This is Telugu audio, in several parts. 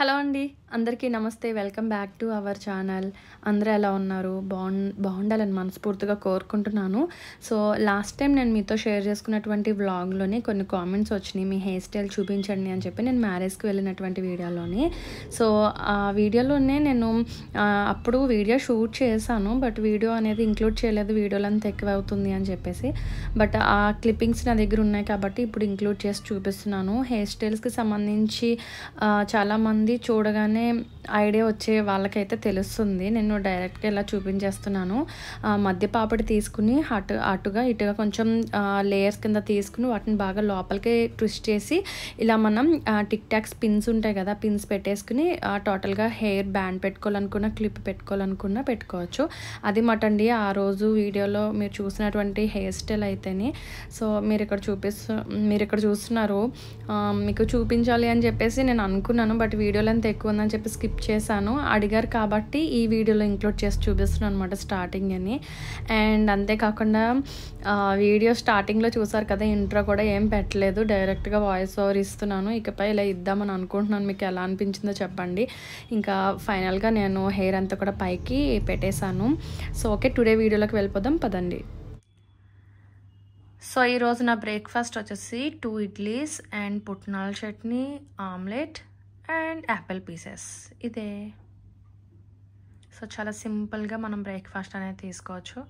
హలో అండి అందరికీ నమస్తే welcome back to our channel అందరూ ఎలా ఉన్నారు బాగు బాగుండాలని మనస్ఫూర్తిగా కోరుకుంటున్నాను సో లాస్ట్ టైం నేను మీతో షేర్ చేసుకున్నటువంటి వ్లాగ్లోనే కొన్ని కామెంట్స్ వచ్చినాయి మీ హెయిర్ స్టైల్ చూపించండి అని చెప్పి నేను మ్యారేజ్కి వెళ్ళినటువంటి వీడియోలోని సో ఆ వీడియోలోనే నేను అప్పుడు వీడియో షూట్ చేశాను బట్ వీడియో అనేది ఇంక్లూడ్ చేయలేదు వీడియోలు అంత ఎక్కువ అవుతుంది అని చెప్పేసి బట్ ఆ క్లిప్పింగ్స్ నా దగ్గర ఉన్నాయి కాబట్టి ఇప్పుడు ఇంక్లూడ్ చేసి చూపిస్తున్నాను హెయిర్ స్టైల్స్కి సంబంధించి చాలామంది ఉంది చూడగానే ఐడియా వచ్చే వాళ్ళకైతే తెలుస్తుంది నేను డైరెక్ట్గా ఇలా చూపించేస్తున్నాను మధ్య పాపడి తీసుకుని అటు అటుగా ఇటుగా కొంచెం లేయర్స్ కింద తీసుకుని వాటిని బాగా లోపలికి ట్విస్ట్ చేసి ఇలా మనం టిక్ టాక్స్ పిన్స్ ఉంటాయి కదా పిన్స్ పెట్టేసుకుని టోటల్గా హెయిర్ బ్యాండ్ పెట్టుకోవాలనుకున్న క్లిప్ పెట్టుకోవాలనుకున్న పెట్టుకోవచ్చు అది మటండి ఆ రోజు వీడియోలో మీరు చూసినటువంటి హెయిర్ స్టైల్ అయితేనే సో మీరు ఇక్కడ చూపిస్తు మీరు ఇక్కడ చూస్తున్నారు మీకు చూపించాలి అని చెప్పేసి నేను అనుకున్నాను బట్ వీడియో వీడియో లెంత్ ఎక్కువ ఉందని చెప్పి స్కిప్ చేశాను అడిగారు కాబట్టి ఈ వీడియోలో ఇంక్లూడ్ చేసి చూపిస్తున్నాను అనమాట స్టార్టింగ్ అని అండ్ అంతేకాకుండా వీడియో స్టార్టింగ్లో చూసారు కదా ఇంట్రో కూడా ఏం పెట్టలేదు డైరెక్ట్గా వాయిస్ ఓవర్ ఇస్తున్నాను ఇకపై ఇలా ఇద్దామని అనుకుంటున్నాను మీకు ఎలా అనిపించిందో చెప్పండి ఇంకా ఫైనల్గా నేను హెయిర్ అంతా కూడా పైకి పెట్టేశాను సో ఓకే టుడే వీడియోలోకి వెళ్ళిపోదాం పదండి సో ఈరోజు నా బ్రేక్ఫాస్ట్ వచ్చేసి టూ ఇడ్లీస్ అండ్ పుట్నాల chutney omelette and apple pieces ఇదే సో చాలా సింపుల్గా మనం బ్రేక్ఫాస్ట్ అనేది తీసుకోవచ్చు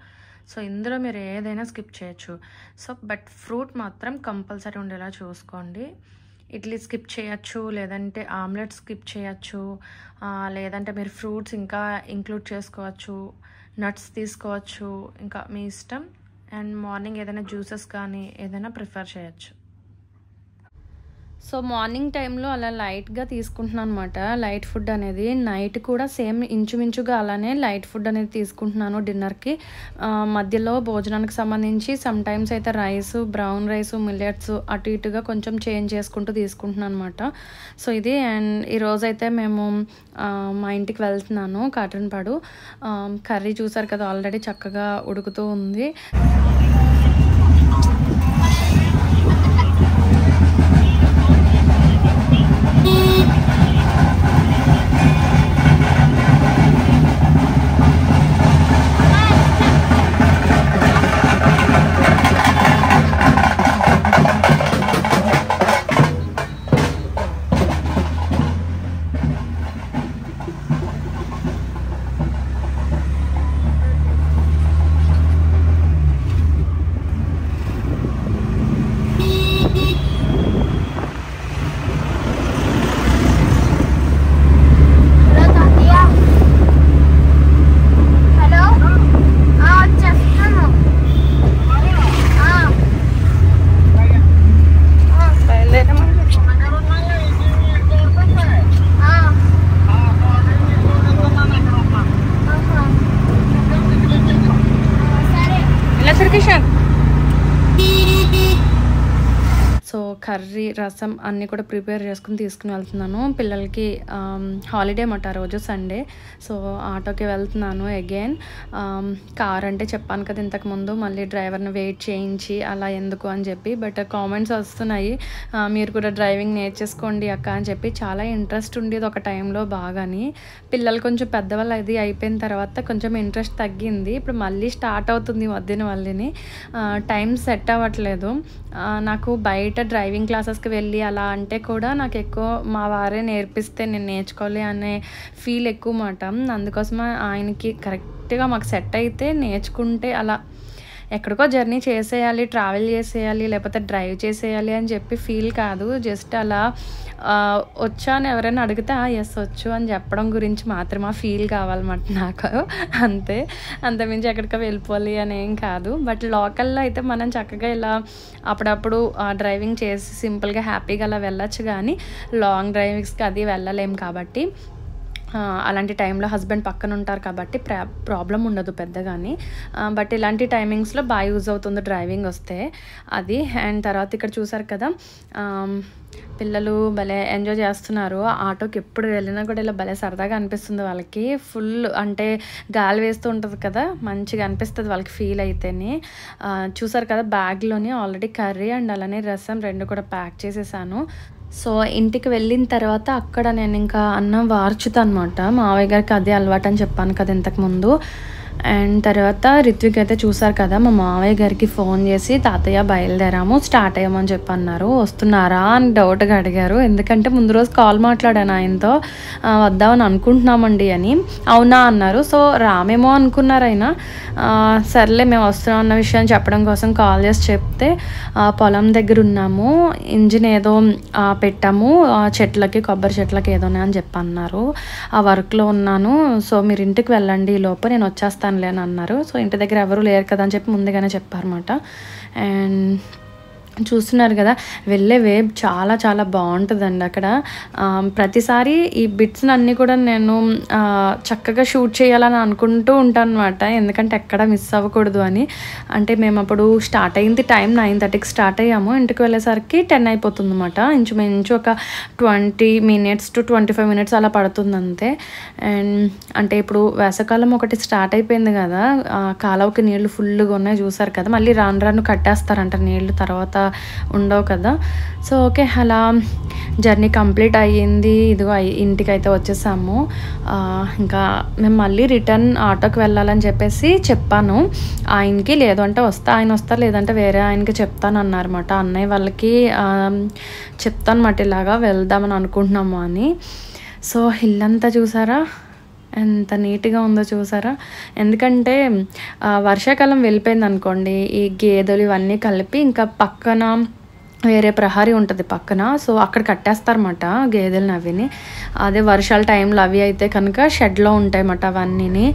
సో ఇందులో మీరు ఏదైనా స్కిప్ చేయొచ్చు సో బట్ ఫ్రూట్ మాత్రం కంపల్సరీ ఉండేలా చూసుకోండి ఇడ్లీ స్కిప్ చేయొచ్చు లేదంటే ఆమ్లెట్ స్కిప్ చేయొచ్చు లేదంటే మీరు ఫ్రూట్స్ ఇంకా ఇంక్లూడ్ చేసుకోవచ్చు నట్స్ తీసుకోవచ్చు ఇంకా మీ ఇష్టం అండ్ మార్నింగ్ ఏదైనా జ్యూసెస్ కానీ ఏదైనా ప్రిఫర్ చేయొచ్చు సో మార్నింగ్ టైంలో అలా లైట్గా తీసుకుంటున్నాను అనమాట లైట్ ఫుడ్ అనేది నైట్ కూడా సేమ్ ఇంచుమించుగా అలానే లైట్ ఫుడ్ అనేది తీసుకుంటున్నాను డిన్నర్కి మధ్యలో భోజనానికి సంబంధించి సమ్ టైమ్స్ అయితే రైస్ బ్రౌన్ రైస్ మిల్లెట్స్ అటు ఇటుగా కొంచెం చేంజ్ చేసుకుంటూ తీసుకుంటున్నాను అనమాట సో ఇది అండ్ ఈరోజైతే మేము మా ఇంటికి వెళ్తున్నాను కాటన్పాడు కర్రీ చూసారు కదా ఆల్రెడీ చక్కగా ఉడుకుతూ ఉంది కర్రీ రసం అన్నీ కూడా ప్రిపేర్ చేసుకుని తీసుకుని వెళ్తున్నాను పిల్లలకి హాలిడే మాట రోజు సండే సో ఆటోకి వెళ్తున్నాను అగైన్ కార్ అంటే చెప్పాను కదా ఇంతకుముందు మళ్ళీ డ్రైవర్ని వెయిట్ చేయించి అలా ఎందుకు అని చెప్పి బట్ కామెంట్స్ వస్తున్నాయి మీరు కూడా డ్రైవింగ్ నేర్చేసుకోండి అక్క అని చెప్పి చాలా ఇంట్రెస్ట్ ఉండేది ఒక టైంలో బాగాని పిల్లలు కొంచెం పెద్దవాళ్ళు అది అయిపోయిన తర్వాత కొంచెం ఇంట్రెస్ట్ తగ్గింది ఇప్పుడు మళ్ళీ స్టార్ట్ అవుతుంది మధ్యన వాళ్ళని టైం సెట్ అవ్వట్లేదు నాకు బయట డ్రైవింగ్ క్లాసెస్కి వెళ్ళి అలా అంటే కూడా నాకు ఎక్కువ మా వారే నేర్పిస్తే నేను నేర్చుకోవాలి అనే ఫీల్ ఎక్కువ మాట అందుకోసమే ఆయనకి కరెక్ట్గా మాకు సెట్ అయితే నేర్చుకుంటే అలా ఎక్కడికో జర్నీ చేసేయాలి ట్రావెల్ చేసేయాలి లేకపోతే డ్రైవ్ చేసేయాలి అని చెప్పి ఫీల్ కాదు జస్ట్ అలా వచ్చా అని ఎవరైనా అడిగితే ఎస్ వచ్చు అని చెప్పడం గురించి మాత్రమే ఫీల్ కావాలన్నమాట నాకు అంతే అంతమించి ఎక్కడికో వెళ్ళిపోవాలి అని ఏం కాదు బట్ లోకల్లో అయితే మనం చక్కగా ఇలా అప్పుడప్పుడు డ్రైవింగ్ చేసి సింపుల్గా హ్యాపీగా అలా వెళ్ళచ్చు కానీ లాంగ్ డ్రైవింగ్స్కి అది వెళ్ళలేము కాబట్టి అలాంటి టైంలో హస్బెండ్ పక్కన ఉంటారు కాబట్టి ప్రా ప్రాబ్లం ఉండదు పెద్దగాని బట్ ఇలాంటి టైమింగ్స్లో బాగా యూజ్ అవుతుంది డ్రైవింగ్ వస్తే అది అండ్ తర్వాత ఇక్కడ చూసారు కదా పిల్లలు భలే ఎంజాయ్ చేస్తున్నారు ఆటోకి ఎప్పుడు వెళ్ళినా కూడా ఇలా భలే సరదాగా అనిపిస్తుంది వాళ్ళకి ఫుల్ అంటే గాలి వేస్తూ ఉంటుంది కదా మంచిగా అనిపిస్తుంది వాళ్ళకి ఫీల్ అయితేనే చూసారు కదా బ్యాగ్లోని ఆల్రెడీ కర్రీ అండ్ అలానే రసం రెండు కూడా ప్యాక్ చేసేసాను సో ఇంటికి వెళ్ళిన తర్వాత అక్కడ నేను ఇంకా అన్నం వార్చుతాను అనమాట మావయ్య గారికి అదే అలవాటు అని చెప్పాను కదా ఇంతకుముందు అండ్ తర్వాత రిత్విక్ అయితే చూసారు కదా మా మావయ్య గారికి ఫోన్ చేసి తాతయ్య బయలుదేరాము స్టార్ట్ అయ్యామని చెప్పి అన్నారు వస్తున్నారా అని డౌట్గా అడిగారు ఎందుకంటే ముందు రోజు కాల్ మాట్లాడాను ఆయనతో వద్దామని అనుకుంటున్నామండి అని అవునా అన్నారు సో రామేమో అనుకున్నారైనా సర్లే మేము వస్తున్నాం అన్న విషయం చెప్పడం కోసం కాల్ చేసి చెప్తే పొలం దగ్గర ఉన్నాము ఇంజిన్ ఏదో పెట్టాము చెట్లకి కొబ్బరి చెట్లకి ఏదోనే అని చెప్పి అన్నారు ఆ వర్క్లో ఉన్నాను సో మీరు ఇంటికి వెళ్ళండి ఈ లోపు నేను వచ్చేస్తాను చేస్తానులే అని అన్నారు సో ఇంటి దగ్గర ఎవరు లేరు కదా అని చెప్పి ముందుగానే చెప్పారన్నమాట అండ్ చూస్తున్నారు కదా వెళ్ళే వేబ్ చాలా చాలా బాగుంటుందండి అక్కడ ప్రతిసారి ఈ బిట్స్ని అన్నీ కూడా నేను చక్కగా షూట్ చేయాలని అనుకుంటూ ఉంటాను అనమాట ఎందుకంటే ఎక్కడ మిస్ అవ్వకూడదు అని అంటే మేము అప్పుడు స్టార్ట్ అయింది టైం నైన్ థర్టీకి స్టార్ట్ అయ్యాము ఇంటికి వెళ్ళేసరికి టెన్ అయిపోతుంది అనమాట ఇంచుమించు ఒక twenty minutes to twenty five minutes అలా పడుతుంది అంతే అండ్ అంటే ఇప్పుడు వేసవకాలం ఒకటి స్టార్ట్ అయిపోయింది కదా కాలువకి నీళ్లు ఫుల్గా ఉన్నాయి చూసారు కదా మళ్ళీ రాను రాను కట్టేస్తారంట నీళ్లు తర్వాత ఉండవు కదా సో ఓకే అలా జర్నీ కంప్లీట్ అయ్యింది ఇదిగో ఇంటికైతే వచ్చేసాము ఇంకా మేము మళ్ళీ రిటర్న్ ఆటోకి వెళ్ళాలని చెప్పేసి చెప్పాను ఆయనకి లేదు అంటే వస్తా ఆయన వస్తారు లేదంటే వేరే ఆయనకి చెప్తాను అన్నారన్నమాట అన్నయ్య వాళ్ళకి చెప్తాను మాట ఇలాగా వెళ్దామని అనుకుంటున్నాము అని సో ఇల్లంతా చూసారా ఎంత నీట్గా ఉందో చూసారా ఎందుకంటే వర్షాకాలం వెళ్ళిపోయింది అనుకోండి ఈ గేదెలు ఇవన్నీ కలిపి ఇంకా పక్కన వేరే ప్రహరీ ఉంటుంది పక్కన సో అక్కడ కట్టేస్తారన్నమాట గేదెలను అవిని అదే వర్షాల టైంలో అవి అయితే కనుక షెడ్లో ఉంటాయన్నమాట అవన్నీ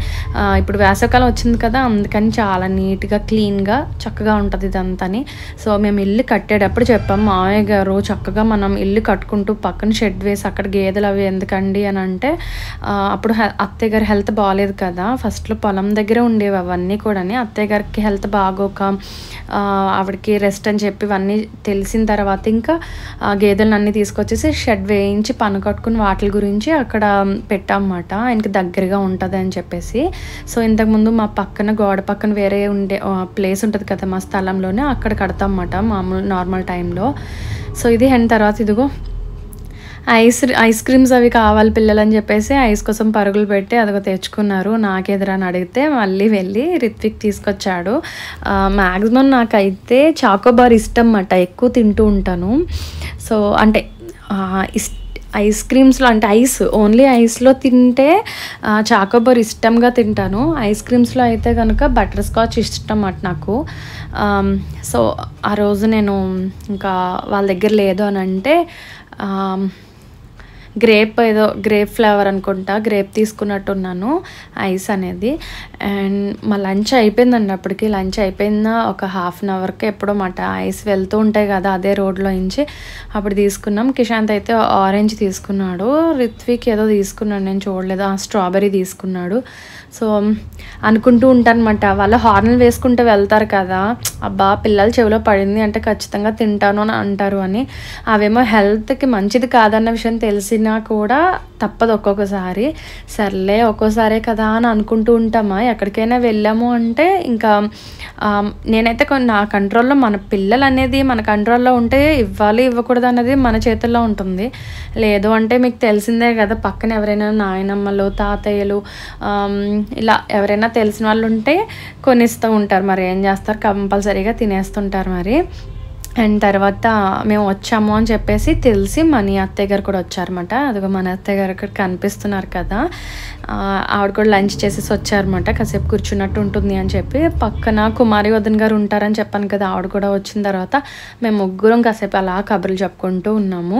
ఇప్పుడు వేసవకాలం వచ్చింది కదా అందుకని చాలా నీట్గా క్లీన్గా చక్కగా ఉంటుంది ఇదంతాని సో మేము ఇల్లు కట్టేటప్పుడు చెప్పాం మామయ్య గారు చక్కగా మనం ఇల్లు కట్టుకుంటూ పక్కన షెడ్ వేసి అక్కడ గేదెలు అవి ఎందుకండి అని అంటే అప్పుడు అత్తయ్య గారి హెల్త్ బాగాలేదు కదా ఫస్ట్లో పొలం దగ్గర ఉండేవి అవన్నీ కూడా అత్తయ్య గారికి హెల్త్ బాగోక ఆవిడకి రెస్ట్ అని చెప్పి ఇవన్నీ తెలిసి వేసిన తర్వాత ఇంకా గేదెలను అన్నీ తీసుకొచ్చేసి షెడ్ వేయించి కట్టుకుని వాటి గురించి అక్కడ పెట్టామన్నమాట ఆయనకి దగ్గరగా ఉంటుంది అని చెప్పేసి సో ఇంతకుముందు మా పక్కన గోడ పక్కన వేరే ఉండే ప్లేస్ ఉంటుంది కదా మా స్థలంలోనే అక్కడ కడతాం అన్నమాట మామూలు నార్మల్ టైంలో సో ఇది అయిన తర్వాత ఇదిగో ఐస్ ఐస్ క్రీమ్స్ అవి కావాలి పిల్లలని చెప్పేసి ఐస్ కోసం పరుగులు పెట్టి అదొక తెచ్చుకున్నారు నాకెదురా అని అడిగితే మళ్ళీ వెళ్ళి రిత్విక్ తీసుకొచ్చాడు మ్యాక్సిమం నాకైతే చాకోబార్ ఇష్టం అన్నమాట ఎక్కువ తింటూ ఉంటాను సో అంటే ఇష్ట ఐస్ క్రీమ్స్లో అంటే ఐస్ ఓన్లీ ఐస్లో తింటే చాకోబార్ ఇష్టంగా తింటాను ఐస్ క్రీమ్స్లో అయితే కనుక బటర్ స్కాచ్ ఇష్టం అట నాకు సో ఆ రోజు నేను ఇంకా వాళ్ళ దగ్గర లేదు అని అంటే గ్రేప్ ఏదో గ్రేప్ ఫ్లేవర్ అనుకుంటా గ్రేప్ తీసుకున్నట్టున్నాను ఐస్ అనేది అండ్ మా లంచ్ అయిపోయిందండి అప్పటికి లంచ్ అయిపోయిందా ఒక హాఫ్ అన్ అవర్కి ఎప్పుడో మాట ఐస్ వెళ్తూ ఉంటాయి కదా అదే రోడ్లో నుంచి అప్పుడు తీసుకున్నాం కిషాంత్ అయితే ఆరెంజ్ తీసుకున్నాడు రిత్విక్ ఏదో తీసుకున్నాడు నేను చూడలేదు ఆ స్ట్రాబెర్రీ తీసుకున్నాడు సో అనుకుంటూ ఉంటానమాట వాళ్ళ హార్న్లు వేసుకుంటూ వెళ్తారు కదా అబ్బా పిల్లలు చెవిలో పడింది అంటే ఖచ్చితంగా తింటాను అని అంటారు అని అవేమో హెల్త్కి మంచిది కాదన్న విషయం తెలిసినా కూడా తప్పదు ఒక్కొక్కసారి సర్లే ఒక్కోసారే కదా అని అనుకుంటూ ఉంటామా ఎక్కడికైనా వెళ్ళాము అంటే ఇంకా నేనైతే కొన్ని నా కంట్రోల్లో మన పిల్లలు అనేది మన కంట్రోల్లో ఉంటే ఇవ్వాలి ఇవ్వకూడదు అనేది మన చేతుల్లో ఉంటుంది లేదు అంటే మీకు తెలిసిందే కదా పక్కన ఎవరైనా నాయనమ్మలు తాతయ్యలు ఇలా ఎవరైనా తెలిసిన వాళ్ళు ఉంటే కొనిస్తూ ఉంటారు మరి ఏం చేస్తారు కంపల్సరీగా తినేస్తుంటారు మరి అండ్ తర్వాత మేము వచ్చాము అని చెప్పేసి తెలిసి మనీ అత్తయ్య గారు కూడా వచ్చారనమాట అదిగో మన అత్తయ్య గారు ఇక్కడ కనిపిస్తున్నారు కదా ఆవిడ కూడా లంచ్ చేసేసి వచ్చారనమాట కాసేపు కూర్చున్నట్టు ఉంటుంది అని చెప్పి పక్కన కుమారి వదన్ గారు ఉంటారని చెప్పాను కదా ఆవిడ కూడా వచ్చిన తర్వాత మేము ముగ్గురం కాసేపు అలా కబుర్లు చెప్పుకుంటూ ఉన్నాము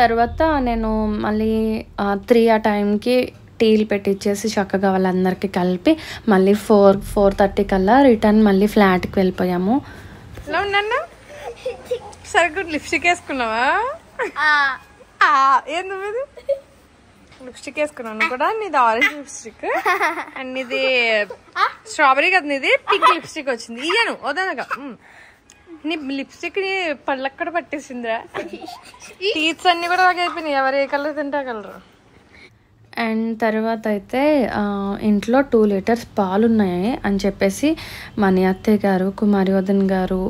తర్వాత నేను మళ్ళీ త్రీ ఆ టైంకి టీలు పెట్టించేసి చక్కగా వాళ్ళందరికీ కలిపి మళ్ళీ ఫోర్ ఫోర్ థర్టీ కల్లా రిటర్న్ మళ్ళీ ఫ్లాట్కి వెళ్ళిపోయాము నన్ను సరుకు లిప్స్టిక్ వేసుకున్నావా ఏంది లిప్స్టిక్ వేసుకున్నాను కూడా నీది ఆరెంజ్ లిప్స్టిక్ అండ్ ఇది స్ట్రాబెరీ కదా నీది పింక్ లిప్స్టిక్ వచ్చింది ఇయ్యను వదనగా నీ లిప్స్టిక్ ని పళ్ళక్కడ పట్టేసిందిరా టీత్స్ అన్ని కూడా బాగా అయిపోయినాయి ఎవరు ఏ కలర్ తింటే కలరు అండ్ తర్వాత అయితే ఇంట్లో టూ లీటర్స్ పాలు ఉన్నాయి అని చెప్పేసి మణి అత్తయ్య గారు కుమారియోధన్ గారు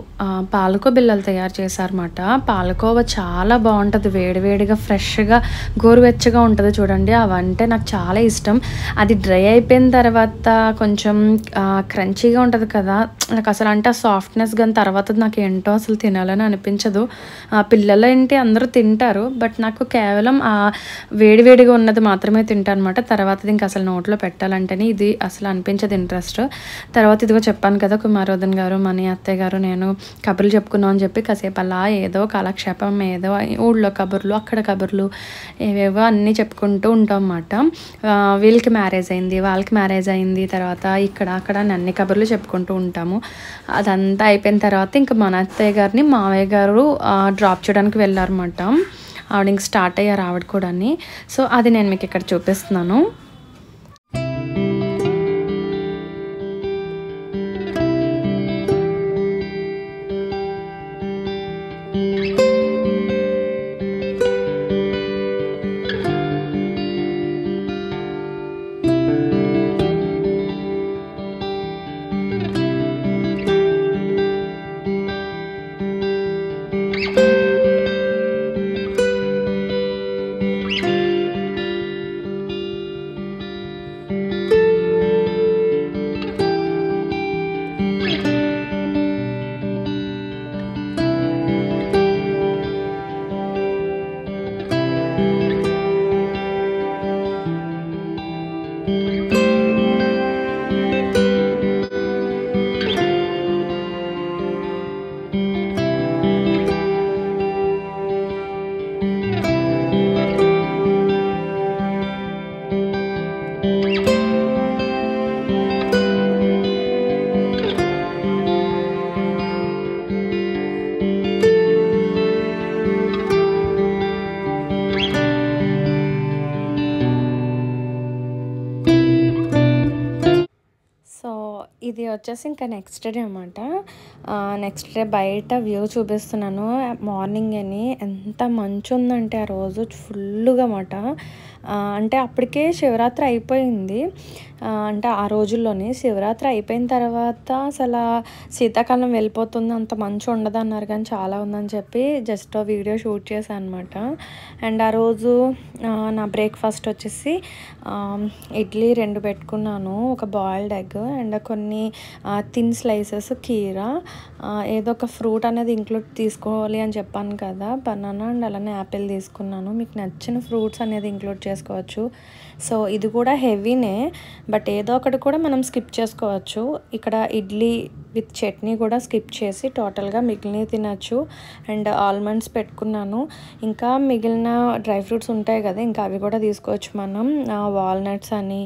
పాలకో బిల్లలు తయారు చేశారన్నమాట పాలకోవ చాలా బాగుంటుంది వేడివేడిగా ఫ్రెష్గా గోరువెచ్చగా ఉంటుంది చూడండి అవంటే నాకు చాలా ఇష్టం అది డ్రై అయిపోయిన తర్వాత కొంచెం క్రంచీగా ఉంటుంది కదా నాకు అసలు అంటే ఆ సాఫ్ట్నెస్ కానీ తర్వాత నాకు ఏంటో అసలు తినాలని అనిపించదు పిల్లలు ఏంటి అందరూ తింటారు బట్ నాకు కేవలం ఆ వేడివేడిగా ఉన్నది మాత్రమే తింటా అనమాట తర్వాత ఇంకా అసలు నోట్లో పెట్టాలంటేనే ఇది అసలు అనిపించదు ఇంట్రెస్ట్ తర్వాత ఇదిగో చెప్పాను కదా కుమారోదన్ గారు మనీ అత్తయ్య గారు నేను కబుర్లు చెప్పుకున్నాం అని చెప్పి కాసేపు అలా ఏదో కాలక్షేపం ఏదో ఊళ్ళో కబుర్లు అక్కడ కబుర్లు ఏవేవో అన్నీ చెప్పుకుంటూ ఉంటాం అన్నమాట వీళ్ళకి మ్యారేజ్ అయింది వాళ్ళకి మ్యారేజ్ అయింది తర్వాత ఇక్కడ అక్కడ అన్ని కబుర్లు చెప్పుకుంటూ ఉంటాము అదంతా అయిపోయిన తర్వాత ఇంకా మన అత్తయ్య గారిని మావయ్య గారు డ్రాప్ చేయడానికి వెళ్ళారన్నమాట ఆవిడ ఇంక స్టార్ట్ అయ్యారు ఆవిడ కూడా సో అది నేను మీకు ఇక్కడ చూపిస్తున్నాను వచ్చేసి ఇంకా నెక్స్ట్ డే అనమాట నెక్స్ట్ డే బయట వ్యూ చూపిస్తున్నాను మార్నింగ్ అని ఎంత మంచు ఉందంటే ఆ రోజు ఫుల్గా అన్నమాట అంటే అప్పటికే శివరాత్రి అయిపోయింది అంటే ఆ రోజుల్లోనే శివరాత్రి అయిపోయిన తర్వాత అసలు శీతాకాలం వెళ్ళిపోతుంది అంత మంచు ఉండదు అన్నారు కానీ చాలా ఉందని చెప్పి జస్ట్ వీడియో షూట్ చేశాను అనమాట అండ్ ఆ రోజు నా బ్రేక్ఫాస్ట్ వచ్చేసి ఇడ్లీ రెండు పెట్టుకున్నాను ఒక బాయిల్డ్ ఎగ్ అండ్ కొన్ని థిన్ స్లైసెస్ కీరా ఏదో ఒక ఫ్రూట్ అనేది ఇంక్లూడ్ తీసుకోవాలి అని చెప్పాను కదా బనానా అండ్ అలానే యాపిల్ తీసుకున్నాను మీకు నచ్చిన ఫ్రూట్స్ అనేది ఇంక్లూడ్ చేసుకోవచ్చు సో ఇది కూడా హెవీనే బట్ ఏదో ఒకటి కూడా మనం స్కిప్ చేసుకోవచ్చు ఇక్కడ ఇడ్లీ విత్ చట్నీ కూడా స్కిప్ చేసి టోటల్గా మిగిలినవి తినచ్చు అండ్ ఆల్మండ్స్ పెట్టుకున్నాను ఇంకా మిగిలిన డ్రై ఫ్రూట్స్ ఉంటాయి కదా ఇంకా అవి కూడా తీసుకోవచ్చు మనం వాల్నట్స్ అని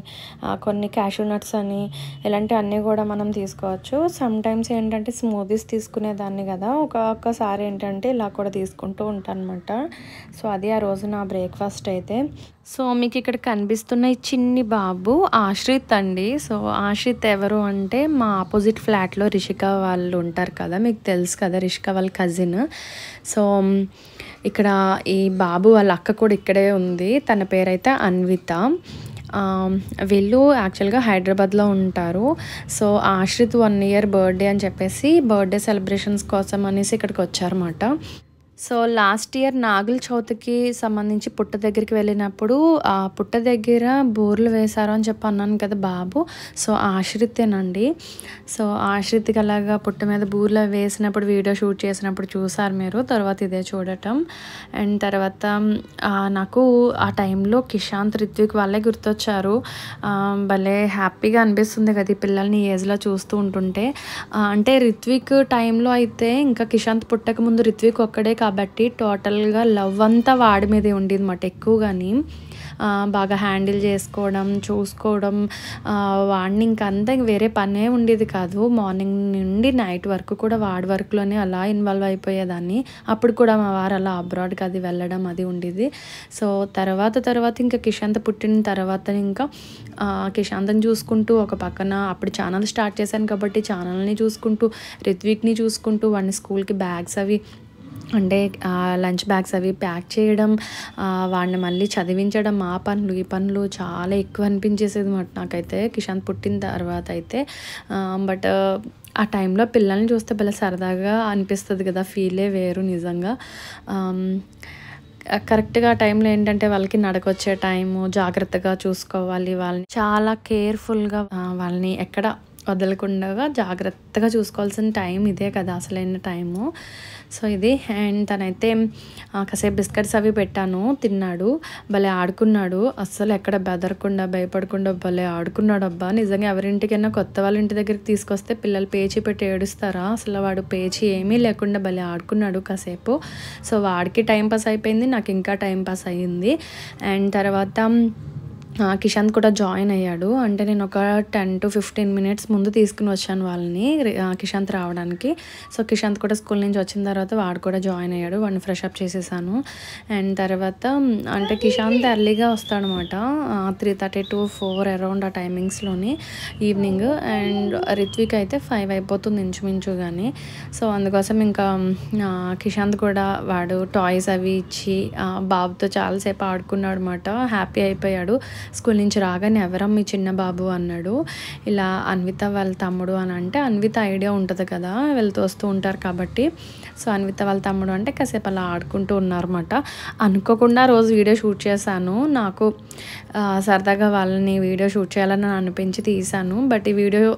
కొన్ని క్యాషూ నట్స్ అని ఇలాంటివి అన్నీ కూడా మనం తీసుకోవచ్చు సమ్ టైమ్స్ ఏంటంటే స్మూదీస్ తీసుకునేదాన్ని కదా ఒక్కొక్కసారి ఏంటంటే ఇలా కూడా తీసుకుంటూ ఉంటాను అనమాట సో అది ఆ రోజు నా బ్రేక్ఫాస్ట్ అయితే సో మీకు ఇక్కడ కనిపిస్తుంది చూస్తున్న ఈ చిన్ని బాబు ఆశ్రిత్ అండి సో ఆశ్రిత్ ఎవరు అంటే మా ఆపోజిట్ ఫ్లాట్లో రిషిక వాళ్ళు ఉంటారు కదా మీకు తెలుసు కదా రిషిక వాళ్ళ కజిన్ సో ఇక్కడ ఈ బాబు వాళ్ళ అక్క కూడా ఇక్కడే ఉంది తన పేరైతే అన్విత వీళ్ళు యాక్చువల్గా హైదరాబాద్లో ఉంటారు so Ashrith one year birthday అని చెప్పేసి బర్త్డే సెలబ్రేషన్స్ కోసం అనేసి ఇక్కడికి వచ్చారన్నమాట సో లాస్ట్ ఇయర్ నాగుల చవితికి సంబంధించి పుట్ట దగ్గరికి వెళ్ళినప్పుడు ఆ పుట్ట దగ్గర బోర్లు వేశారు అని చెప్పి అన్నాను కదా బాబు సో ఆశ్రితేనండి సో ఆశ్రిత్కి అలాగా పుట్ట మీద బూర్లు వేసినప్పుడు వీడియో షూట్ చేసినప్పుడు చూసారు మీరు తర్వాత ఇదే చూడటం అండ్ తర్వాత నాకు ఆ టైంలో కిషాంత్ రిత్విక్ వాళ్ళే గుర్తొచ్చారు భలే హ్యాపీగా అనిపిస్తుంది కదా ఈ పిల్లల్ని ఏజ్లో చూస్తూ ఉంటుంటే అంటే రిత్విక్ టైంలో అయితే ఇంకా కిషాంత్ పుట్టక ముందు రిత్విక్ ఒక్కడే కాబట్టి టోటల్గా లవ్ అంతా వాడి మీదే ఉండేది అనమాట ఎక్కువగాని బాగా హ్యాండిల్ చేసుకోవడం చూసుకోవడం వాడిని ఇంకంతా వేరే పనే ఉండేది కాదు మార్నింగ్ నుండి నైట్ వరకు కూడా వాడి వర్క్లోనే అలా ఇన్వాల్వ్ అయిపోయేదాన్ని అప్పుడు కూడా మా వారు అలా అబ్రాడ్కి అది వెళ్ళడం అది ఉండేది సో తర్వాత తర్వాత ఇంకా కిషాంత్ పుట్టిన తర్వాత ఇంకా కిషాంతం చూసుకుంటూ ఒక పక్కన అప్పుడు ఛానల్ స్టార్ట్ చేశాను కాబట్టి ఛానల్ని చూసుకుంటూ రిత్విక్ని చూసుకుంటూ వాడిని స్కూల్కి బ్యాగ్స్ అవి అంటే లంచ్ బ్యాగ్స్ అవి ప్యాక్ చేయడం వాడిని మళ్ళీ చదివించడం ఆ పనులు ఈ పనులు చాలా ఎక్కువ అనిపించేసేది మాట నాకైతే కిషాంత్ పుట్టిన తర్వాత అయితే బట్ ఆ టైంలో పిల్లల్ని చూస్తే పిల్లలు సరదాగా అనిపిస్తుంది కదా ఫీలే వేరు నిజంగా కరెక్ట్గా ఆ టైంలో ఏంటంటే వాళ్ళకి నడకొచ్చే టైము జాగ్రత్తగా చూసుకోవాలి వాళ్ళని చాలా కేర్ఫుల్గా వాళ్ళని ఎక్కడ వదలకుండా జాగ్రత్తగా చూసుకోవాల్సిన టైం ఇదే కదా అసలైన టైము సో ఇది అండ్ తనైతే కాసేపు బిస్కెట్స్ అవి పెట్టాను తిన్నాడు భలే ఆడుకున్నాడు అస్సలు ఎక్కడ బెదరకుండా భయపడకుండా భలే ఆడుకున్నాడు అబ్బా నిజంగా ఎవరింటికైనా కొత్త వాళ్ళ ఇంటి దగ్గరికి తీసుకొస్తే పిల్లలు పేచి పెట్టి ఏడుస్తారా అసలు వాడు పేచి ఏమీ లేకుండా భలే ఆడుకున్నాడు కాసేపు సో వాడికి టైం పాస్ అయిపోయింది నాకు ఇంకా టైం పాస్ అయ్యింది అండ్ తర్వాత కిషాంత్ కూడా జాయిన్ అయ్యాడు అంటే నేను ఒక టెన్ టు ఫిఫ్టీన్ మినిట్స్ ముందు తీసుకుని వచ్చాను వాళ్ళని కిషాంత్ రావడానికి సో కిషాంత్ కూడా స్కూల్ నుంచి వచ్చిన తర్వాత వాడు కూడా జాయిన్ అయ్యాడు వాడిని ఫ్రెష్ అప్ చేసేసాను అండ్ తర్వాత అంటే కిషాంత్ ఎర్లీగా వస్తాడనమాట three thirty to four around ఆ టైమింగ్స్లోని ఈవినింగ్ అండ్ రిత్విక్ అయితే ఫైవ్ అయిపోతుంది ఇంచుమించు కానీ సో అందుకోసం ఇంకా కిషాంత్ కూడా వాడు టాయ్స్ అవి ఇచ్చి బాబుతో చాలాసేపు ఆడుకున్నాడు అనమాట హ్యాపీ అయిపోయాడు స్కూల్ నుంచి రాగానే ఎవరమ్ మీ చిన్న బాబు అన్నాడు ఇలా అన్విత వాళ్ళ తమ్ముడు అని అంటే అన్విత ఐడియా ఉంటుంది కదా వెళ్తూ వస్తూ ఉంటారు కాబట్టి సో అన్విత వాళ్ళ తమ్ముడు అంటే కాసేపు అలా ఆడుకుంటూ ఉన్నారన్నమాట అనుకోకుండా రోజు వీడియో షూట్ చేశాను నాకు సరదాగా వాళ్ళని వీడియో షూట్ చేయాలని అనిపించి తీశాను బట్ ఈ వీడియో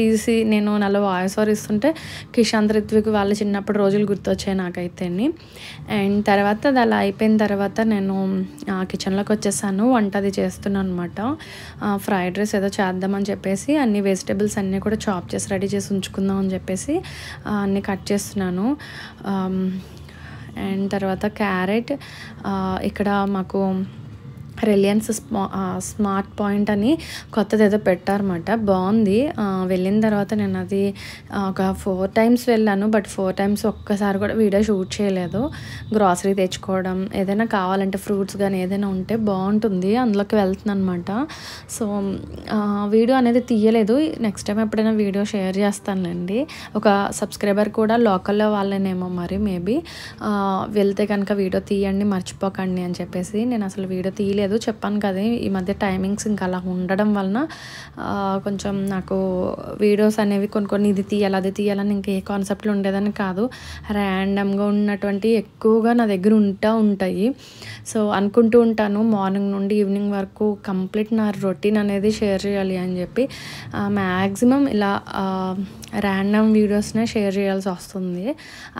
తీసి నేను నల్ల వాయిస్ ఓవర్ ఇస్తుంటే కిషాంత్ రిత్విక్ వాళ్ళ చిన్నప్పుడు రోజులు గుర్తొచ్చాయి నాకైతే అండ్ తర్వాత అది అలా అయిపోయిన తర్వాత నేను కిచెన్లోకి వచ్చేసాను వంట అది చేస్తున్నాను అనమాట ఫ్రైడ్ రైస్ ఏదో చేద్దామని చెప్పేసి అన్ని వెజిటేబుల్స్ అన్నీ కూడా చాప్ చేసి రెడీ చేసి ఉంచుకుందాం అని చెప్పేసి అన్నీ కట్ చేస్తున్నాను అండ్ తర్వాత క్యారెట్ ఇక్కడ మాకు రిలయన్స్ స్మా స్మార్ట్ పాయింట్ అని కొత్తది ఏదో పెట్టారన్నమాట బాగుంది వెళ్ళిన తర్వాత నేను అది ఒక ఫోర్ టైమ్స్ వెళ్ళాను బట్ ఫోర్ టైమ్స్ ఒక్కసారి కూడా వీడియో షూట్ చేయలేదు గ్రాసరీ తెచ్చుకోవడం ఏదైనా కావాలంటే ఫ్రూట్స్ కానీ ఏదైనా ఉంటే బాగుంటుంది అందులోకి వెళ్తున్నాను అనమాట సో వీడియో అనేది తీయలేదు నెక్స్ట్ టైం ఎప్పుడైనా వీడియో షేర్ చేస్తానులేండి ఒక సబ్స్క్రైబర్ కూడా లోకల్లో వాళ్ళనేమో మరి మేబీ వెళ్తే కనుక వీడియో తీయండి మర్చిపోకండి అని చెప్పేసి నేను అసలు వీడియో తీయలేదు లేదు చెప్పాను కదా ఈ మధ్య టైమింగ్స్ ఇంకా అలా ఉండడం వలన కొంచెం నాకు వీడియోస్ అనేవి కొన్ని కొన్ని ఇది తీయాలి అది తీయాలని ఇంకా ఏ కాన్సెప్ట్లు ఉండేదని కాదు ర్యాండమ్గా ఉన్నటువంటి ఎక్కువగా నా దగ్గర ఉంటా ఉంటాయి సో అనుకుంటూ ఉంటాను మార్నింగ్ నుండి ఈవినింగ్ వరకు కంప్లీట్ నా రొటీన్ అనేది షేర్ చేయాలి అని చెప్పి మ్యాక్సిమం ఇలా ర్యాండమ్ వీడియోస్నే షేర్ చేయాల్సి వస్తుంది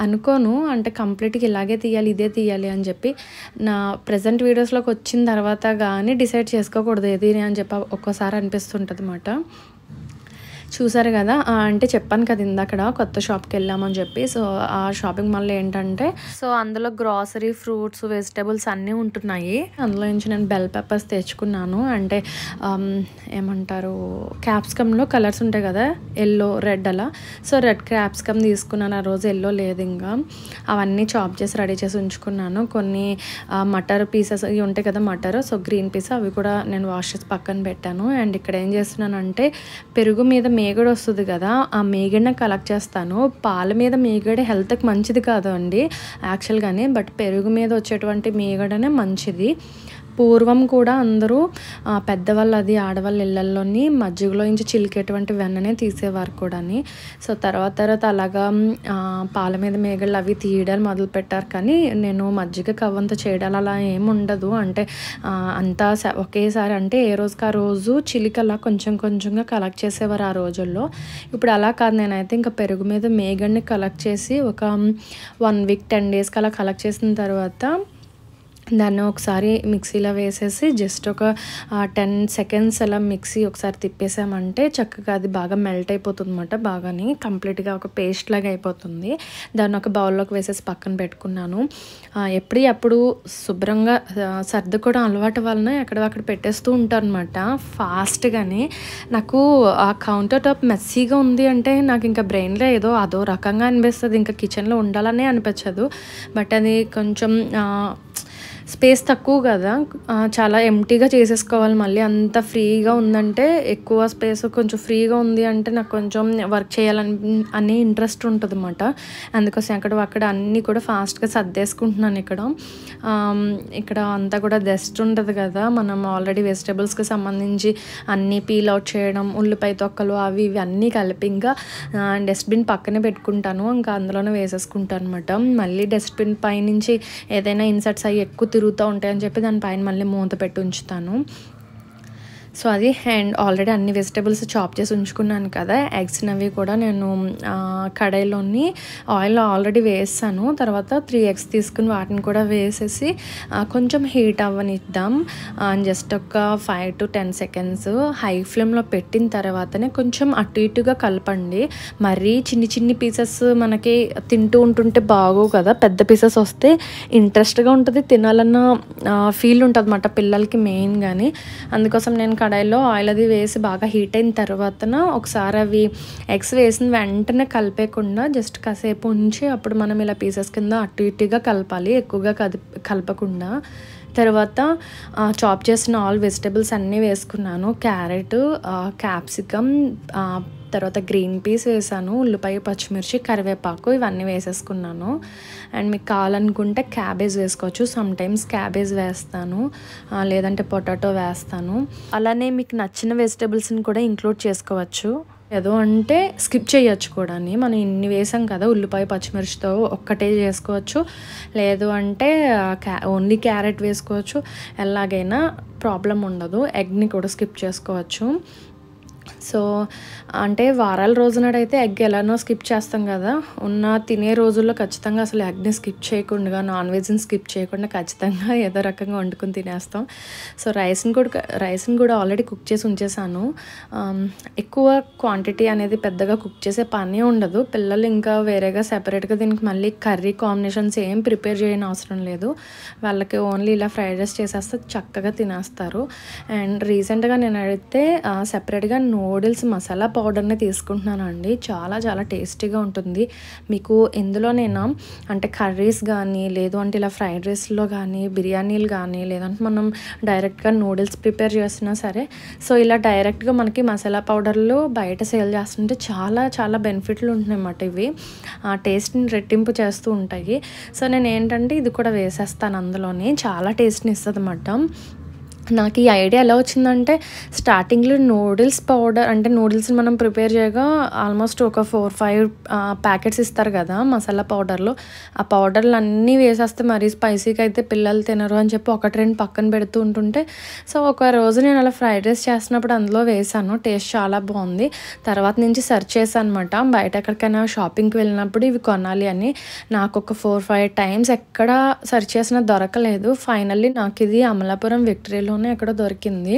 అనుకోను అంటే కంప్లీట్గా ఇలాగే తీయాలి ఇదే తీయాలి అని చెప్పి నా ప్రజెంట్ వీడియోస్లోకి వచ్చిన తర్వాత కానీ డిసైడ్ చేసుకోకూడదు ఏది అని చెప్పి ఒక్కోసారి అనిపిస్తుంటుంది అన్నమాట చూసారు కదా అంటే చెప్పాను కదా ఇందాకడ కొత్త షాప్కి వెళ్ళామని చెప్పి సో ఆ షాపింగ్ మాల్లో ఏంటంటే సో అందులో గ్రాసరీ ఫ్రూట్స్ వెజిటేబుల్స్ అన్నీ ఉంటున్నాయి అందులో నుంచి నేను బెల్ పెప్పర్స్ తెచ్చుకున్నాను అంటే ఏమంటారు క్యాప్సికమ్లో కలర్స్ ఉంటాయి కదా ఎల్లో రెడ్ అలా సో రెడ్ క్యాప్సికమ్ తీసుకున్నాను ఆ రోజు ఎల్లో లేదు ఇంకా అవన్నీ చాప్ చేసి రెడీ చేసి ఉంచుకున్నాను కొన్ని మటర్ పీసెస్ ఇవి ఉంటాయి కదా మటర్ సో గ్రీన్ పీస్ అవి కూడా నేను వాష్ చేసి పక్కన పెట్టాను అండ్ ఇక్కడ ఏం చేస్తున్నానంటే పెరుగు మీద మేగడ వస్తుంది కదా ఆ మేగడనే కలెక్ట్ చేస్తాను పాల మీద మేగడ హెల్త్కి మంచిది కాదు అండి యాక్చువల్గానే బట్ పెరుగు మీద వచ్చేటువంటి మేగడనే మంచిది పూర్వం కూడా అందరూ పెద్దవాళ్ళు అది ఆడవాళ్ళ ఇళ్ళల్లోని మజ్జిగలో నుంచి చిలికేటువంటి వెన్ననే తీసేవారు కూడాని సో తర్వాత తర్వాత అలాగా పాల మీద మేగళ్ళు అవి తీయడాలు మొదలు పెట్టారు కానీ నేను మజ్జిగ కవ్వంతో చేయడాలు అలా ఏముండదు ఉండదు అంటే అంతా ఒకేసారి అంటే ఏ రోజుకి ఆ రోజు చిలికలా కొంచెం కొంచెంగా కలెక్ట్ చేసేవారు ఆ రోజుల్లో ఇప్పుడు అలా కాదు నేనైతే ఇంకా పెరుగు మీద మేగడ్ని కలెక్ట్ చేసి ఒక వన్ వీక్ టెన్ డేస్కి అలా కలెక్ట్ చేసిన తర్వాత దాన్ని ఒకసారి మిక్సీలో వేసేసి జస్ట్ ఒక టెన్ సెకండ్స్ అలా మిక్సీ ఒకసారి తిప్పేసామంటే చక్కగా అది బాగా మెల్ట్ అయిపోతుంది అనమాట బాగాని కంప్లీట్గా ఒక పేస్ట్ లాగా అయిపోతుంది దాన్ని ఒక బౌల్లోకి వేసేసి పక్కన పెట్టుకున్నాను ఎప్పుడు అప్పుడు శుభ్రంగా సర్దుకోవడం అలవాటు వలన అక్కడ పెట్టేస్తూ ఉంటాను అనమాట ఫాస్ట్గానే నాకు ఆ కౌంటర్ టాప్ మెస్సీగా ఉంది అంటే నాకు ఇంకా బ్రెయిన్లో ఏదో అదో రకంగా అనిపిస్తుంది ఇంకా కిచెన్లో ఉండాలనే అనిపించదు బట్ అది కొంచెం స్పేస్ తక్కువ కదా చాలా ఎంటీగా చేసేసుకోవాలి మళ్ళీ అంత ఫ్రీగా ఉందంటే ఎక్కువ స్పేస్ కొంచెం ఫ్రీగా ఉంది అంటే నాకు కొంచెం వర్క్ చేయాలని అని ఇంట్రెస్ట్ ఉంటుంది అనమాట అందుకోసం అక్కడ అక్కడ అన్నీ కూడా ఫాస్ట్గా సర్దేసుకుంటున్నాను ఇక్కడ ఇక్కడ అంతా కూడా డస్ట్ ఉంటుంది కదా మనం ఆల్రెడీ వెజిటేబుల్స్కి సంబంధించి అన్నీ పీల్ అవుట్ చేయడం ఉల్లిపాయ తొక్కలు అవి ఇవి అన్నీ కలిపి ఇంకా డస్ట్బిన్ పక్కనే పెట్టుకుంటాను ఇంకా అందులోనే వేసేసుకుంటాను అనమాట మళ్ళీ డస్ట్బిన్ పైనుంచి ఏదైనా ఇన్సర్ట్స్ అవి ఎక్కువ తిరుగుతూ ఉంటాయని చెప్పి దాని పైన మళ్ళీ మూత పెట్టి ఉంచుతాను సో అది అండ్ ఆల్రెడీ అన్ని వెజిటబుల్స్ చాప్ చేసి ఉంచుకున్నాను కదా ఎగ్స్ని అవి కూడా నేను కడాయిలోని ఆయిల్ ఆల్రెడీ వేసాను తర్వాత త్రీ ఎగ్స్ తీసుకుని వాటిని కూడా వేసేసి కొంచెం హీట్ అవ్వనిద్దాం జస్ట్ ఒక five to ten seconds high ఫ్లేమ్లో పెట్టిన తర్వాతనే కొంచెం అటు ఇటుగా కలపండి మరీ చిన్ని చిన్ని పీసెస్ మనకి తింటూ ఉంటుంటే బాగోవు కదా పెద్ద పీసెస్ వస్తే ఇంట్రెస్ట్గా ఉంటుంది తినాలన్న ఫీల్ ఉంటుంది అన్నమాట పిల్లలకి మెయిన్ కానీ అందుకోసం నేను కడాయిలో ఆయిల్ అది వేసి బాగా హీట్ అయిన తర్వాతన ఒకసారి అవి ఎగ్స్ వేసిన వెంటనే కలిపేకుండా జస్ట్ కాసేపు ఉంచి అప్పుడు మనం ఇలా పీసెస్ కింద అటు ఇటుగా కలపాలి ఎక్కువగా కలపకుండా తర్వాత చాప్ చేసిన ఆల్ వెజిటేబుల్స్ అన్నీ వేసుకున్నాను క్యారెట్ క్యాప్సికమ్ తర్వాత గ్రీన్ పీస్ వేసాను ఉల్లిపాయ పచ్చిమిర్చి కరివేపాకు ఇవన్నీ వేసేసుకున్నాను అండ్ మీకు కావాలనుకుంటే క్యాబేజ్ వేసుకోవచ్చు సమ్ టైమ్స్ క్యాబేజ్ వేస్తాను లేదంటే పొటాటో వేస్తాను అలానే మీకు నచ్చిన వెజిటేబుల్స్ని కూడా ఇంక్లూడ్ చేసుకోవచ్చు ఏదో అంటే స్కిప్ చేయొచ్చు కూడా మనం ఇన్ని వేసాం కదా ఉల్లిపాయ పచ్చిమిర్చితో ఒక్కటే చేసుకోవచ్చు లేదు అంటే క్యా ఓన్లీ క్యారెట్ వేసుకోవచ్చు ఎలాగైనా ప్రాబ్లం ఉండదు ఎగ్ని కూడా స్కిప్ చేసుకోవచ్చు సో అంటే వారాల నాడైతే ఎగ్ ఎలానో స్కిప్ చేస్తాం కదా ఉన్న తినే రోజుల్లో ఖచ్చితంగా అసలు ఎగ్ని స్కిప్ చేయకుండా నాన్ వెజ్ని స్కిప్ చేయకుండా ఖచ్చితంగా ఏదో రకంగా వండుకుని తినేస్తాం సో రైస్ని కూడా రైస్ని కూడా ఆల్రెడీ కుక్ చేసి ఉంచేసాను ఎక్కువ క్వాంటిటీ అనేది పెద్దగా కుక్ చేసే పనే ఉండదు పిల్లలు ఇంకా వేరేగా సెపరేట్గా దీనికి మళ్ళీ కర్రీ కాంబినేషన్స్ ఏం ప్రిపేర్ చేయని అవసరం లేదు వాళ్ళకి ఓన్లీ ఇలా ఫ్రైడ్ రైస్ చేసేస్తే చక్కగా తినేస్తారు అండ్ రీసెంట్గా నేను అడిగితే సెపరేట్గా నోడ్ నూడిల్స్ మసాలా పౌడర్ని తీసుకుంటున్నాను అండి చాలా చాలా టేస్టీగా ఉంటుంది మీకు ఎందులోనైనా అంటే కర్రీస్ కానీ లేదు అంటే ఇలా ఫ్రైడ్ రైస్లో కానీ బిర్యానీలు కానీ లేదంటే మనం డైరెక్ట్గా నూడిల్స్ ప్రిపేర్ చేసినా సరే సో ఇలా డైరెక్ట్గా మనకి మసాలా పౌడర్లు బయట సేల్ చేస్తుంటే చాలా చాలా బెనిఫిట్లు ఉంటున్నాయన్నమాట ఇవి ఆ టేస్ట్ని రెట్టింపు చేస్తూ ఉంటాయి సో నేను ఏంటంటే ఇది కూడా వేసేస్తాను అందులోనే చాలా టేస్ట్ని ఇస్తుంది అన్నమాట నాకు ఈ ఐడియా ఎలా వచ్చిందంటే స్టార్టింగ్లో నూడిల్స్ పౌడర్ అంటే నూడిల్స్ని మనం ప్రిపేర్ చేయగా ఆల్మోస్ట్ ఒక ఫోర్ ఫైవ్ ప్యాకెట్స్ ఇస్తారు కదా మసాలా పౌడర్లో ఆ పౌడర్లు అన్నీ వేసేస్తే మరీ స్పైసీగా అయితే పిల్లలు తినరు అని చెప్పి ఒకటి రెండు పక్కన పెడుతూ ఉంటుంటే సో ఒక రోజు నేను అలా ఫ్రైడ్ రైస్ చేస్తున్నప్పుడు అందులో వేసాను టేస్ట్ చాలా బాగుంది తర్వాత నుంచి సెర్చ్ చేశాను అనమాట బయట ఎక్కడికైనా షాపింగ్కి వెళ్ళినప్పుడు ఇవి కొనాలి అని నాకు ఒక ఫోర్ ఫైవ్ టైమ్స్ ఎక్కడ సెర్చ్ చేసినా దొరకలేదు ఫైనల్లీ నాకు ఇది అమలాపురం విక్టరీలో ఉన్నాయి అక్కడ దొరికింది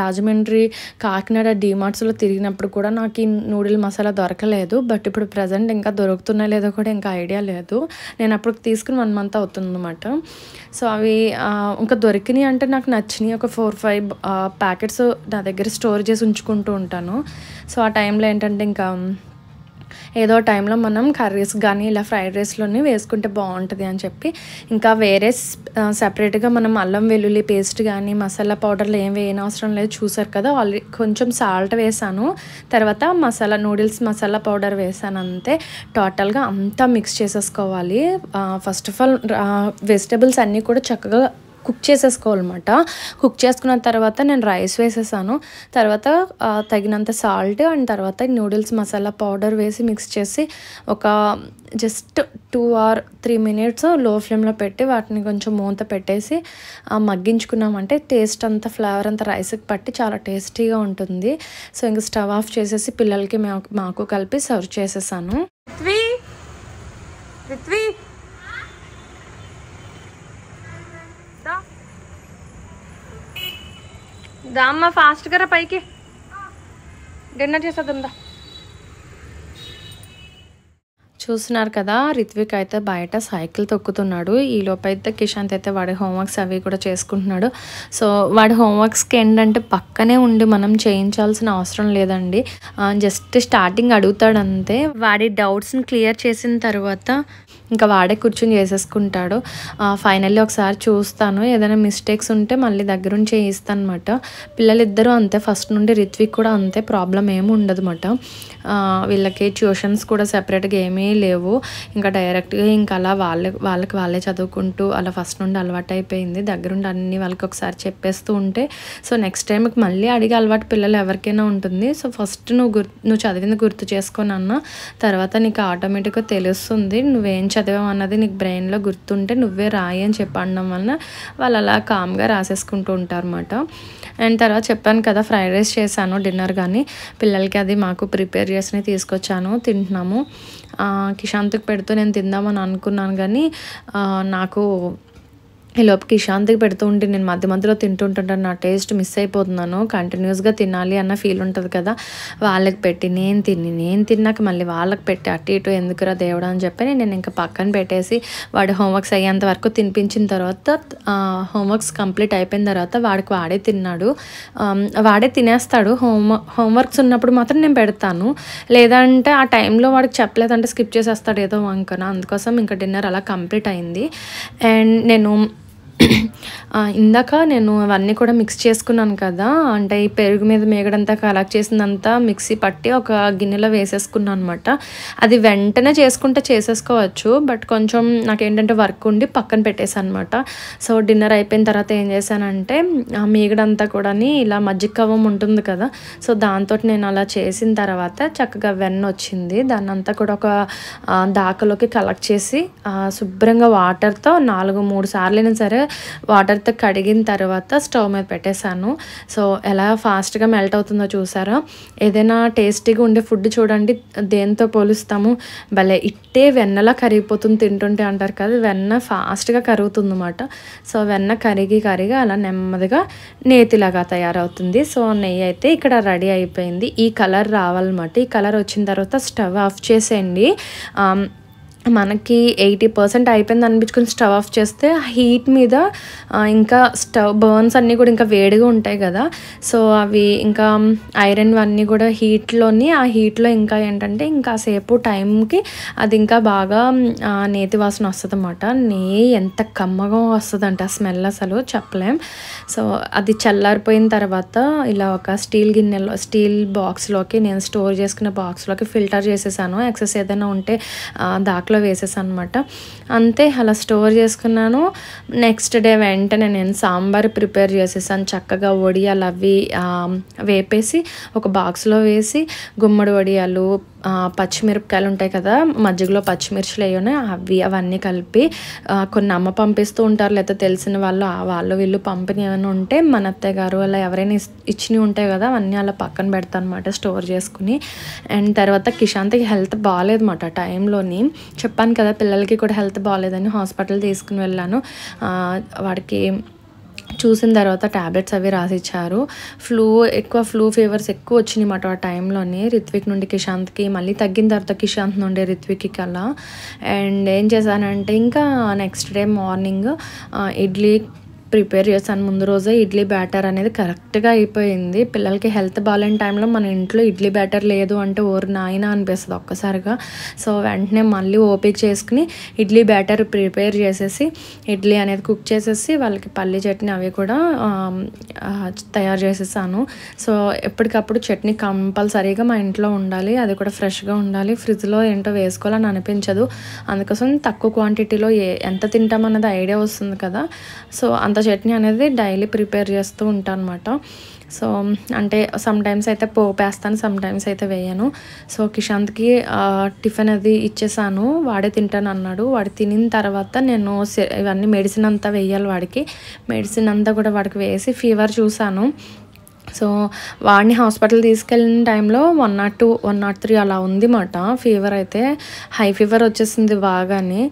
రాజమండ్రి కాకినాడ డిమార్ట్స్లో తిరిగినప్పుడు కూడా నాకు ఈ నూడిల్ మసాలా దొరకలేదు బట్ ఇప్పుడు ప్రజెంట్ ఇంకా దొరుకుతున్నా లేదో కూడా ఇంకా ఐడియా లేదు నేను అప్పుడు తీసుకుని వన్ మంత్ అవుతుందన్నమాట సో అవి ఇంకా దొరికినాయి అంటే నాకు నచ్చినాయి ఒక ఫోర్ ఫైవ్ ప్యాకెట్స్ నా దగ్గర స్టోర్ చేసి ఉంచుకుంటూ ఉంటాను సో ఆ టైంలో ఏంటంటే ఇంకా ఏదో టైంలో మనం కర్రీస్ కానీ ఇలా ఫ్రైడ్ రైస్లోని వేసుకుంటే బాగుంటుంది అని చెప్పి ఇంకా వేరే సపరేట్గా మనం అల్లం వెల్లుల్లి పేస్ట్ కానీ మసాలా పౌడర్లు ఏం వేయనవసరం లేదు చూసారు కదా ఆల్రెడీ కొంచెం సాల్ట్ వేసాను తర్వాత మసాలా నూడిల్స్ మసాలా పౌడర్ వేసాను అంతే టోటల్గా అంతా మిక్స్ చేసేసుకోవాలి ఫస్ట్ ఆఫ్ ఆల్ వెజిటబుల్స్ అన్నీ కూడా చక్కగా కుక్ చేసేసుకోవాలన్నమాట కుక్ చేసుకున్న తర్వాత నేను రైస్ వేసేసాను తర్వాత తగినంత సాల్ట్ అండ్ తర్వాత నూడిల్స్ మసాలా పౌడర్ వేసి మిక్స్ చేసి ఒక just two or three minutes లో ఫ్లేమ్లో పెట్టి వాటిని కొంచెం మూత పెట్టేసి మగ్గించుకున్నామంటే టేస్ట్ అంతా ఫ్లేవర్ అంతా రైస్కి పట్టి చాలా టేస్టీగా ఉంటుంది సో ఇంక స్టవ్ ఆఫ్ చేసేసి పిల్లలకి మాకు కలిపి సర్వ్ చేసేసాను పృథ్వీ దామ్మ ఫాస్ట్ గారా పైకి డిన్నర్ చేసేద్దా చూస్తున్నారు కదా రిత్విక్ అయితే బయట సైకిల్ తొక్కుతున్నాడు ఈ లోపైతే కిషాంత్ అయితే వాడి హోంవర్క్స్ అవి కూడా చేసుకుంటున్నాడు సో వాడి హోంవర్క్స్కి ఏంటంటే పక్కనే ఉండి మనం చేయించాల్సిన అవసరం లేదండి జస్ట్ స్టార్టింగ్ అడుగుతాడంతే వాడి డౌట్స్ని క్లియర్ చేసిన తర్వాత ఇంకా వాడే కూర్చుని చేసేసుకుంటాడు ఫైనల్లీ ఒకసారి చూస్తాను ఏదైనా మిస్టేక్స్ ఉంటే మళ్ళీ దగ్గరుండి చేయిస్తాను అనమాట పిల్లలిద్దరూ అంతే ఫస్ట్ నుండి రిత్విక్ కూడా అంతే ప్రాబ్లం ఏమి ఉండదు అనమాట వీళ్ళకి ట్యూషన్స్ కూడా సెపరేట్గా ఏమీ లేవు ఇంకా డైరెక్ట్గా ఇంకా అలా వాళ్ళ వాళ్ళకి వాళ్ళే చదువుకుంటూ అలా ఫస్ట్ నుండి అలవాటు అయిపోయింది దగ్గరుండి అన్ని వాళ్ళకి ఒకసారి చెప్పేస్తూ ఉంటే సో నెక్స్ట్ టైంకి మళ్ళీ అడిగి అలవాటు పిల్లలు ఎవరికైనా ఉంటుంది సో ఫస్ట్ నువ్వు గుర్తు నువ్వు చదివింది గుర్తు చేసుకొని అన్న తర్వాత నీకు ఆటోమేటిక్గా తెలుస్తుంది నువ్వేం చదివాం అన్నది నీకు బ్రెయిన్లో గుర్తుంటే నువ్వే రాయి అని చెప్పడం వలన వాళ్ళు అలా కామ్గా రాసేసుకుంటూ ఉంటారు అనమాట అండ్ తర్వాత చెప్పాను కదా ఫ్రైడ్ రైస్ చేశాను డిన్నర్ కానీ పిల్లలకి అది మాకు ప్రిపేర్ చేసి తీసుకొచ్చాను తింటున్నాము కిషాంత్కి పెడుతూ నేను తిందామని అనుకున్నాను కానీ నాకు ఈ లోపకి శాంతికి పెడుతూ ఉంటే నేను మధ్య మధ్యలో తింటుంటుంటాను నా టేస్ట్ మిస్ అయిపోతున్నాను కంటిన్యూస్గా తినాలి అన్న ఫీల్ ఉంటుంది కదా వాళ్ళకి పెట్టి నేను తిని నేను తిన్నాక మళ్ళీ వాళ్ళకి పెట్టి అటు ఇటు ఎందుకురా దేవుడు అని చెప్పి నేను ఇంకా పక్కన పెట్టేసి వాడు హోంవర్క్స్ అయ్యేంత వరకు తినిపించిన తర్వాత హోంవర్క్స్ కంప్లీట్ అయిపోయిన తర్వాత వాడికి వాడే తిన్నాడు వాడే తినేస్తాడు హోమ్ హోంవర్క్స్ ఉన్నప్పుడు మాత్రం నేను పెడతాను లేదంటే ఆ టైంలో వాడికి చెప్పలేదంటే స్కిప్ చేసేస్తాడు ఏదో వంకన అందుకోసం ఇంకా డిన్నర్ అలా కంప్లీట్ అయింది అండ్ నేను ఇందాక నేను అవన్నీ కూడా మిక్స్ చేసుకున్నాను కదా అంటే ఈ పెరుగు మీద మేగడంతా కలెక్ట్ చేసిందంతా మిక్సీ పట్టి ఒక గిన్నెలో వేసేసుకున్నాను అనమాట అది వెంటనే చేసుకుంటే చేసేసుకోవచ్చు బట్ కొంచెం నాకు ఏంటంటే వర్క్ ఉండి పక్కన పెట్టేశాను అనమాట సో డిన్నర్ అయిపోయిన తర్వాత ఏం చేశానంటే ఆ మేగడంతా కూడా ఇలా మజ్జిగ కవ్వం ఉంటుంది కదా సో దాంతో నేను అలా చేసిన తర్వాత చక్కగా వెన్న వచ్చింది దాన్ని అంతా కూడా ఒక దాకలోకి కలెక్ట్ చేసి శుభ్రంగా వాటర్తో నాలుగు మూడు సార్లు అయినా సరే వాటర్తో కడిగిన తర్వాత స్టవ్ మీద పెట్టేశాను సో ఎలా ఫాస్ట్గా మెల్ట్ అవుతుందో చూసారా ఏదైనా టేస్టీగా ఉండే ఫుడ్ చూడండి దేంతో పోలుస్తాము భలే ఇట్టే వెన్నలా కరిగిపోతుంది తింటుంటే అంటారు కదా వెన్న ఫాస్ట్గా కరుగుతుంది అనమాట సో వెన్న కరిగి కరిగి అలా నెమ్మదిగా నేతిలాగా తయారవుతుంది సో నెయ్యి అయితే ఇక్కడ రెడీ అయిపోయింది ఈ కలర్ రావాలన్నమాట ఈ కలర్ వచ్చిన తర్వాత స్టవ్ ఆఫ్ చేసేయండి మనకి ఎయిటీ పర్సెంట్ అయిపోయింది అనిపించుకుని స్టవ్ ఆఫ్ చేస్తే హీట్ మీద ఇంకా స్టవ్ బర్న్స్ అన్నీ కూడా ఇంకా వేడిగా ఉంటాయి కదా సో అవి ఇంకా ఐరన్ అన్నీ కూడా హీట్లోని ఆ హీట్లో ఇంకా ఏంటంటే ఇంకా సేపు టైంకి అది ఇంకా బాగా నేతి వాసన వస్తుంది అనమాట నే ఎంత కమ్మగా వస్తుందంట స్మెల్ అసలు చెప్పలేం సో అది చల్లారిపోయిన తర్వాత ఇలా ఒక స్టీల్ గిన్నెలో స్టీల్ బాక్స్లోకి నేను స్టోర్ చేసుకున్న బాక్స్లోకి ఫిల్టర్ చేసేసాను ఎక్సెస్ ఏదైనా ఉంటే దాకా ప్యాక్లో వేసేసాను అనమాట అంతే అలా స్టోర్ చేసుకున్నాను నెక్స్ట్ డే వెంటనే నేను సాంబార్ ప్రిపేర్ చేసేసాను చక్కగా వడియాలు అవి వేపేసి ఒక బాక్స్లో వేసి గుమ్మడి వడియాలు పచ్చిమిరపకాయలు ఉంటాయి కదా మజ్జిగలో పచ్చిమిర్చిలు అయ్యోనే అవి అవన్నీ కలిపి కొన్ని అమ్మ పంపిస్తూ ఉంటారు లేకపోతే తెలిసిన వాళ్ళు వాళ్ళు వీళ్ళు పంపిణీ ఏమైనా ఉంటే మన అత్తయ్య గారు అలా ఎవరైనా ఇచ్చినవి ఉంటాయి కదా అవన్నీ అలా పక్కన పెడతా అనమాట స్టోర్ చేసుకుని అండ్ తర్వాత కిషాంత్కి హెల్త్ బాగాలేదన్నమాట టైంలోని చెప్పాను కదా పిల్లలకి కూడా హెల్త్ బాగాలేదని హాస్పిటల్ తీసుకుని వెళ్ళాను వాడికి చూసిన తర్వాత ట్యాబ్లెట్స్ అవి రాసిచ్చారు ఫ్లూ ఎక్కువ ఫ్లూ ఫీవర్స్ ఎక్కువ వచ్చినాయి మాట ఆ టైంలోనే రిత్విక్ నుండి కిషాంత్కి మళ్ళీ తగ్గిన తర్వాత కిషాంత్ నుండి రిత్విక్కి కల్లా అండ్ ఏం చేశానంటే ఇంకా next day morning idli prepare చేశాను ముందు రోజే ఇడ్లీ బ్యాటర్ అనేది కరెక్ట్గా అయిపోయింది పిల్లలకి హెల్త్ బాగాలేని టైంలో మన ఇంట్లో ఇడ్లీ బ్యాటర్ లేదు అంటే ఓరు నాయన అనిపిస్తుంది ఒక్కసారిగా సో వెంటనే మళ్ళీ ఓపిక చేసుకుని ఇడ్లీ బ్యాటర్ ప్రిపేర్ చేసేసి ఇడ్లీ అనేది కుక్ చేసేసి వాళ్ళకి పల్లి చట్నీ అవి కూడా తయారు చేసేసాను సో ఎప్పటికప్పుడు చట్నీ కంపల్సరీగా మా ఇంట్లో ఉండాలి అది కూడా ఫ్రెష్గా ఉండాలి ఫ్రిడ్జ్లో ఏంటో వేసుకోవాలని అనిపించదు అందుకోసం తక్కువ క్వాంటిటీలో ఏ ఎంత తింటామన్నది ఐడియా వస్తుంది కదా సో అంత చట్నీ అనేది డైలీ ప్రిపేర్ చేస్తూ ఉంటాను అనమాట సో అంటే సమ్ టైమ్స్ అయితే పోపేస్తాను సమ్ టైమ్స్ అయితే వేయను సో కిషాంత్కి టిఫిన్ అది ఇచ్చేసాను వాడే తింటాను అన్నాడు వాడు తినిన తర్వాత నేను ఇవన్నీ మెడిసిన్ అంతా వేయాలి వాడికి మెడిసిన్ అంతా కూడా వాడికి వేసి ఫీవర్ చూశాను సో వాడిని హాస్పిటల్ తీసుకెళ్ళిన టైంలో one nought two one nought three అలా ఉందిమాట ఫీవర్ అయితే హై ఫీవర్ వచ్చేసింది బాగానే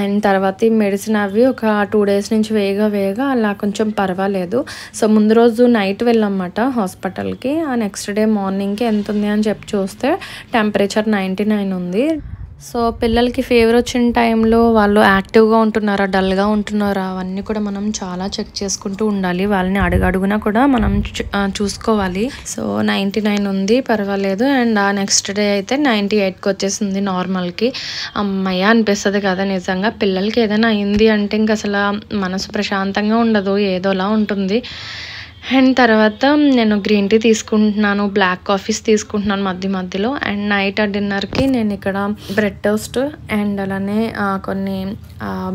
అండ్ తర్వాత ఈ మెడిసిన్ అవి ఒక టూ డేస్ నుంచి వేగా వేగా అలా కొంచెం పర్వాలేదు సో ముందు రోజు నైట్ వెళ్ళామన్నమాట హాస్పిటల్కి ఆ నెక్స్ట్ డే మార్నింగ్కి ఎంత ఉంది అని చెప్పి చూస్తే టెంపరేచర్ నైంటీ నైన్ ఉంది సో పిల్లలకి ఫీవర్ వచ్చిన టైంలో వాళ్ళు యాక్టివ్గా ఉంటున్నారా డల్గా ఉంటున్నారా అవన్నీ కూడా మనం చాలా చెక్ చేసుకుంటూ ఉండాలి వాళ్ళని అడుగడుగునా కూడా మనం చూసుకోవాలి సో నైంటీ నైన్ ఉంది పర్వాలేదు అండ్ ఆ నెక్స్ట్ డే అయితే నైంటీ ఎయిట్కి వచ్చేసింది నార్మల్కి అమ్మయ్య అనిపిస్తుంది కదా నిజంగా పిల్లలకి ఏదైనా అయింది అంటే ఇంక అసలు మనసు ప్రశాంతంగా ఉండదు ఏదోలా ఉంటుంది అండ్ తర్వాత నేను గ్రీన్ టీ తీసుకుంటున్నాను బ్లాక్ కాఫీస్ తీసుకుంటున్నాను మధ్య మధ్యలో అండ్ నైట్ ఆ డిన్నర్కి నేను ఇక్కడ బ్రెడ్ టోస్ట్ అండ్ అలానే కొన్ని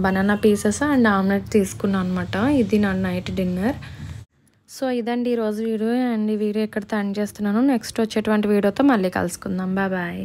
బనానా పీసెస్ అండ్ ఆమ్లెట్ తీసుకున్నాను అనమాట ఇది నా నైట్ డిన్నర్ సో ఇదండి ఈరోజు వీడియో అండ్ ఈ వీడియో ఇక్కడ తండ్ చేస్తున్నాను నెక్స్ట్ వచ్చేటువంటి వీడియోతో మళ్ళీ కలుసుకుందాం బాయ్